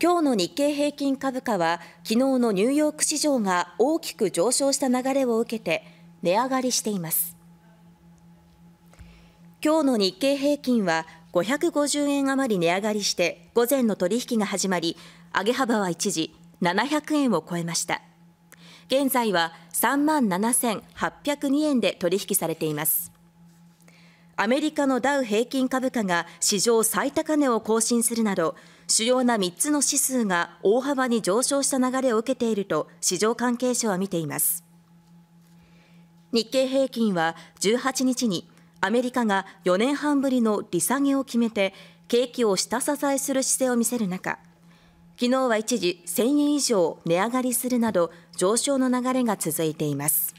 今日の日経平均株価は昨日のニューヨーク市場が大きく上昇した流れを受けて値上がりしています今日の日経平均は550円余り値上がりして午前の取引が始まり上げ幅は一時700円を超えました現在は3万7802円で取引されていますアメリカのダウ平均株価が史上最高値を更新するなど、主要な3つの指数が大幅に上昇した流れを受けていると市場関係者は見ています。日経平均は18日にアメリカが4年半ぶりの利下げを決めて景気を下支えする姿勢を見せる中、昨日は一時1000円以上値上がりするなど上昇の流れが続いています。